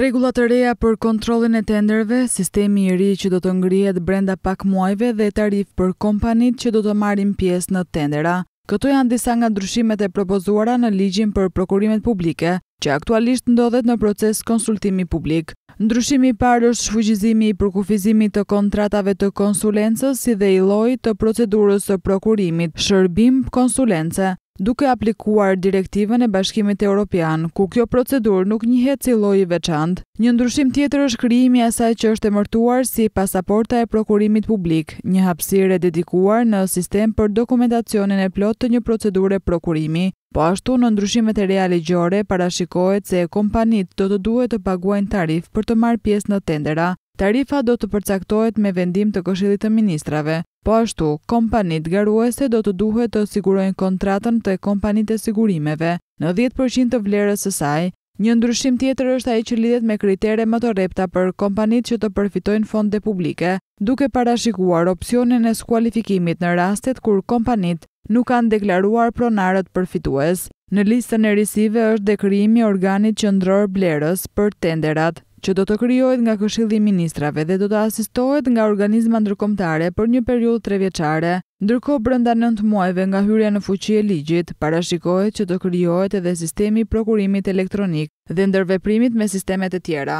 Regula të reja për kontrolin e tenderve, sistemi i ri që do të ngrihet brenda pak muajve dhe tarif për kompanit që do të marrin pjesë në tendera. Këto janë disa nga ndryshimet e propozuara në ligjin për prokurimet publike, që aktualisht ndodhet në proces konsultimi publik. Ndryshimi parë është shfuqizimi i përkufizimit të kontratave të konsulencës si dhe i loj të procedurës së prokurimit, shërbim konsulence duke aplikuar direktivën e bashkimit e Europian, ku kjo procedur nuk njëhet si loj i veçant. Një ndryshim tjetër është kryimi asaj që është emërtuar si pasaporta e prokurimit publik, një hapsire dedikuar në sistem për dokumentacionin e plot të një procedure prokurimi. Po ashtu në ndryshimet e reali gjore, parashikohet se kompanit do të duhet të paguajnë tarif për të marë pjesë në tendera. Tarifa do të përcaktohet me vendim të Këshillit të Ministrave. Po ashtu, kompanitë garuese do të duhet të sigurojnë kontratën të kompanitë e sigurimeve në 10% të vlerës së saj. Një ndryshim tjetër është ai që lidhet me kritere më të repta për kompanitë që të përfitojnë fonde publike, duke parashikuar opsionin e skualifikimit në rastet kur kompanitë nuk kanë deklaruar pronarët përfitues. Në listën e risive është dekrimi organit ndrorë blerës për tenderat që do të kryojt nga këshillin ministrave dhe do të asistojt nga organizma ndërkomtare për një periud të revjeqare, ndërko brënda nënt muajve nga hyrja në fuqi e ligjit, parashikojt që do kryojt edhe sistemi prokurimit elektronik dhe ndërveprimit me sistemet e tjera.